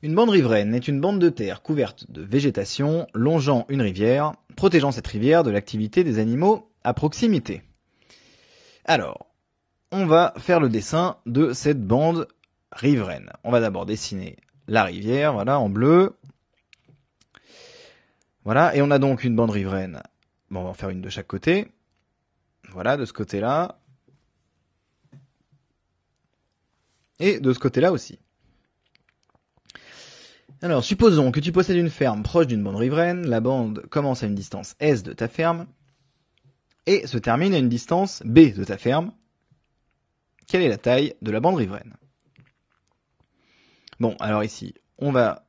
Une bande riveraine est une bande de terre couverte de végétation longeant une rivière, protégeant cette rivière de l'activité des animaux à proximité. Alors, on va faire le dessin de cette bande riveraine. On va d'abord dessiner la rivière, voilà, en bleu. Voilà, et on a donc une bande riveraine. Bon, on va en faire une de chaque côté. Voilà, de ce côté-là. Et de ce côté-là aussi. Alors, supposons que tu possèdes une ferme proche d'une bande riveraine, la bande commence à une distance S de ta ferme et se termine à une distance B de ta ferme. Quelle est la taille de la bande riveraine Bon, alors ici, on va,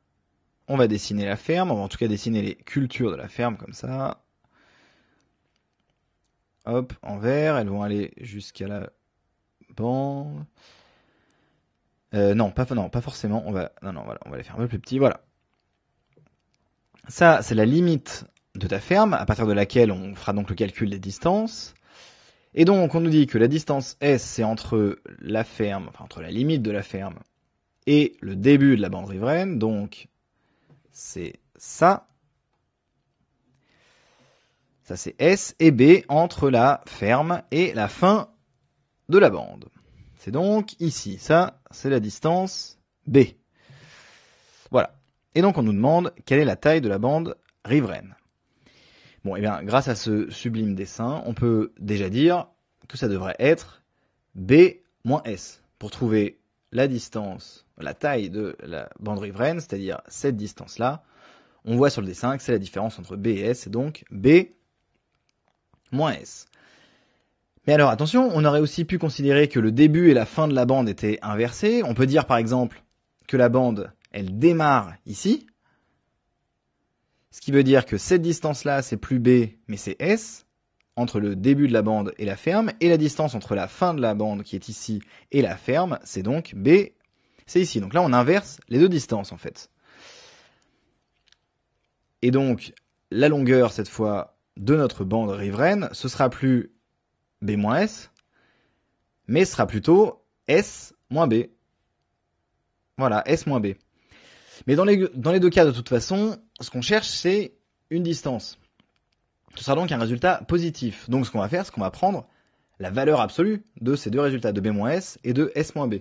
on va dessiner la ferme, on va en tout cas dessiner les cultures de la ferme comme ça. Hop, en vert, elles vont aller jusqu'à la bande. Euh, non, pas, non, pas forcément. On va, non, non, voilà, on va les faire un peu plus petits. Voilà. Ça, c'est la limite de ta ferme, à partir de laquelle on fera donc le calcul des distances. Et donc, on nous dit que la distance S, c'est entre la ferme, enfin, entre la limite de la ferme et le début de la bande riveraine. Donc, c'est ça. Ça, c'est S et B entre la ferme et la fin de la bande. C'est donc ici. Ça, c'est la distance B. Voilà. Et donc on nous demande quelle est la taille de la bande riveraine. Bon, et eh bien grâce à ce sublime dessin, on peut déjà dire que ça devrait être B moins S pour trouver la distance, la taille de la bande riveraine, c'est-à-dire cette distance-là. On voit sur le dessin que c'est la différence entre B et S, et donc B moins S. Mais alors attention, on aurait aussi pu considérer que le début et la fin de la bande étaient inversés. On peut dire par exemple que la bande, elle démarre ici. Ce qui veut dire que cette distance-là, c'est plus B, mais c'est S, entre le début de la bande et la ferme, et la distance entre la fin de la bande, qui est ici, et la ferme, c'est donc B, c'est ici. Donc là, on inverse les deux distances, en fait. Et donc, la longueur, cette fois, de notre bande riveraine, ce sera plus B moins S, mais ce sera plutôt S moins B. Voilà, S moins B. Mais dans les, deux cas, de toute façon, ce qu'on cherche, c'est une distance. Ce sera donc un résultat positif. Donc ce qu'on va faire, c'est qu'on va prendre la valeur absolue de ces deux résultats, de B moins S et de S moins B.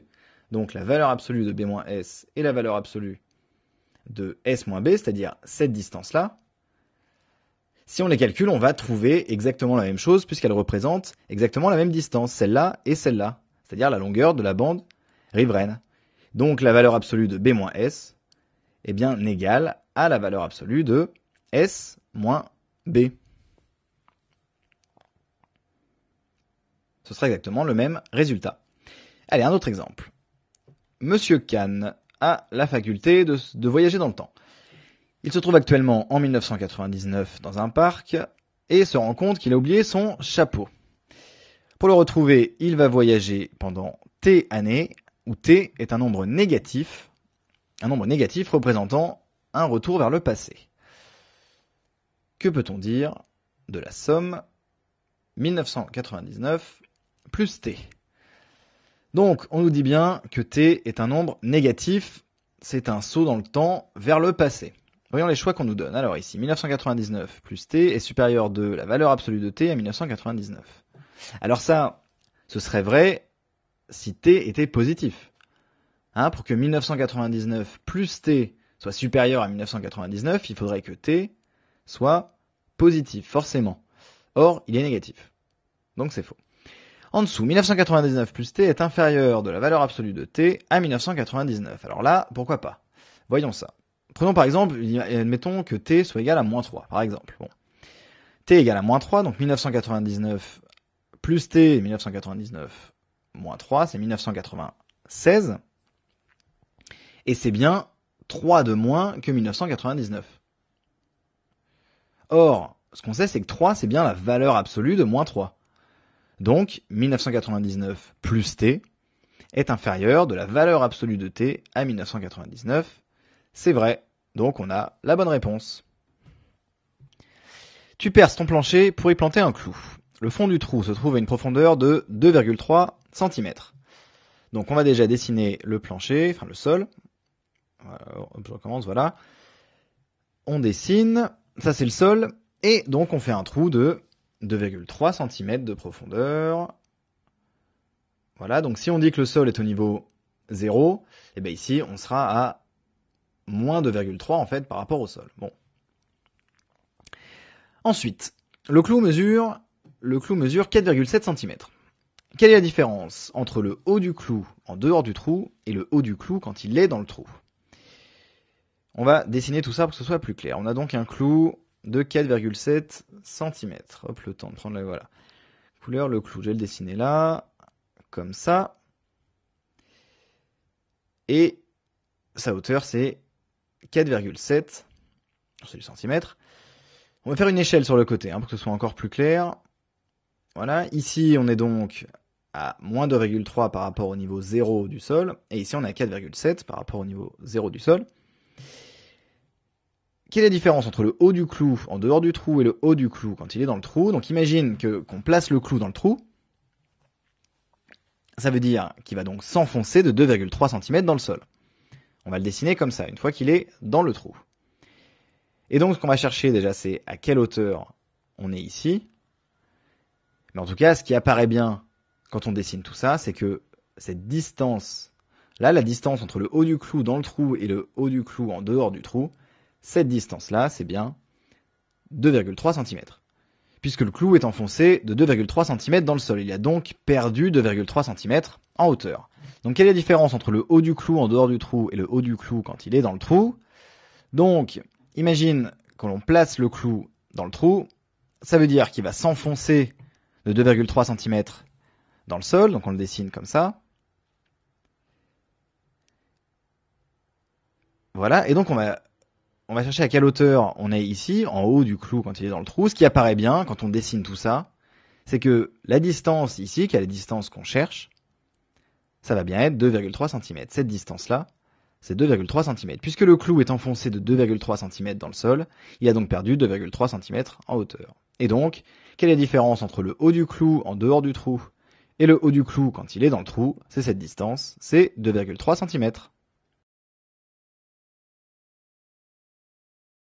Donc la valeur absolue de B moins S et la valeur absolue de S moins B, c'est-à-dire cette distance-là, si on les calcule, on va trouver exactement la même chose puisqu'elles représentent exactement la même distance, celle-là et celle-là, c'est-à-dire la longueur de la bande riveraine. Donc la valeur absolue de B moins S est bien égale à la valeur absolue de S moins B. Ce sera exactement le même résultat. Allez, un autre exemple. Monsieur Kahn a la faculté de voyager dans le temps. Il se trouve actuellement en 1999 dans un parc et se rend compte qu'il a oublié son chapeau. Pour le retrouver, il va voyager pendant T années, où T est un nombre négatif, un nombre négatif représentant un retour vers le passé. Que peut-on dire de la somme 1999 plus T Donc, on nous dit bien que T est un nombre négatif, c'est un saut dans le temps vers le passé. Voyons les choix qu'on nous donne. Alors ici, 1999 plus t est supérieur de la valeur absolue de t à 1999. Alors ça, ce serait vrai si t était positif. Hein, pour que 1999 plus t soit supérieur à 1999, il faudrait que t soit positif, forcément. Or, il est négatif. Donc c'est faux. En dessous, 1999 plus t est inférieur de la valeur absolue de t à 1999. Alors là, pourquoi pas Voyons ça. Prenons par exemple, admettons que t soit égal à moins 3, par exemple. Bon. t égale à moins 3, donc 1999 plus t, 1999 moins 3, c'est 1996. Et c'est bien 3 de moins que 1999. Or, ce qu'on sait, c'est que 3, c'est bien la valeur absolue de moins 3. Donc, 1999 plus t est inférieur de la valeur absolue de t à 1999. C'est vrai, donc on a la bonne réponse. Tu perces ton plancher pour y planter un clou. Le fond du trou se trouve à une profondeur de 2,3 cm. Donc on va déjà dessiner le plancher, enfin le sol. je recommence, voilà. On dessine, ça c'est le sol, et donc on fait un trou de 2,3 cm de profondeur. Voilà, donc si on dit que le sol est au niveau 0, et eh bien ici on sera à moins 2,3 en fait par rapport au sol. Bon. Ensuite, le clou mesure, le clou mesure 4,7 cm. Quelle est la différence entre le haut du clou en dehors du trou et le haut du clou quand il est dans le trou On va dessiner tout ça pour que ce soit plus clair. On a donc un clou de 4,7 cm. Hop, le temps de prendre la voilà. Couleur, le clou, je vais le dessiner là, comme ça. Et sa hauteur, c'est 4,7. C'est du centimètre. On va faire une échelle sur le côté hein, pour que ce soit encore plus clair. Voilà, ici on est donc à moins 2,3 par rapport au niveau 0 du sol, et ici on est à 4,7 par rapport au niveau 0 du sol. Quelle est la différence entre le haut du clou en dehors du trou et le haut du clou quand il est dans le trou Donc imagine que qu'on place le clou dans le trou, ça veut dire qu'il va donc s'enfoncer de 2,3 cm dans le sol. On va le dessiner comme ça, une fois qu'il est dans le trou. Et donc, ce qu'on va chercher déjà, c'est à quelle hauteur on est ici. Mais en tout cas, ce qui apparaît bien quand on dessine tout ça, c'est que cette distance, là, la distance entre le haut du clou dans le trou et le haut du clou en dehors du trou, cette distance-là, c'est bien 2,3 cm. Puisque le clou est enfoncé de 2,3 cm dans le sol, il a donc perdu 2,3 cm en hauteur. Donc quelle est la différence entre le haut du clou en dehors du trou et le haut du clou quand il est dans le trou Donc imagine que l'on place le clou dans le trou, ça veut dire qu'il va s'enfoncer de 2,3 cm dans le sol, donc on le dessine comme ça. Voilà, et donc on va, on va chercher à quelle hauteur on est ici, en haut du clou quand il est dans le trou. Ce qui apparaît bien quand on dessine tout ça, c'est que la distance ici, qui est la distance qu'on cherche, ça va bien être 2,3 cm. Cette distance-là, c'est 2,3 cm. Puisque le clou est enfoncé de 2,3 cm dans le sol, il a donc perdu 2,3 cm en hauteur. Et donc, quelle est la différence entre le haut du clou en dehors du trou et le haut du clou quand il est dans le trou C'est cette distance, c'est 2,3 cm.